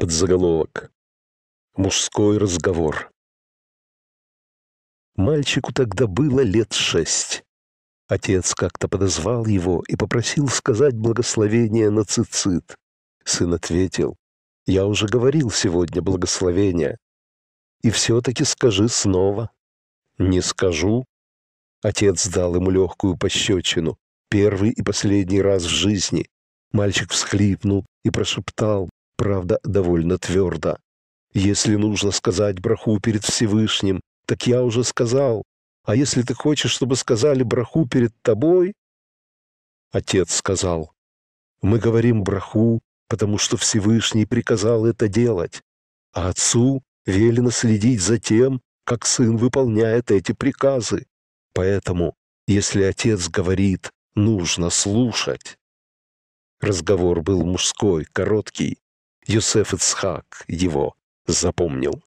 Подзаголовок. Мужской разговор. Мальчику тогда было лет шесть. Отец как-то подозвал его и попросил сказать благословение на цицит. Сын ответил, «Я уже говорил сегодня благословение. И все-таки скажи снова». «Не скажу». Отец дал ему легкую пощечину, первый и последний раз в жизни. Мальчик всхлипнул и прошептал, правда, довольно твердо. Если нужно сказать браху перед Всевышним, так я уже сказал. А если ты хочешь, чтобы сказали браху перед тобой? Отец сказал, мы говорим браху, потому что Всевышний приказал это делать, а отцу велено следить за тем, как сын выполняет эти приказы. Поэтому, если отец говорит, нужно слушать. Разговор был мужской, короткий. Юсеф Ицхак его запомнил.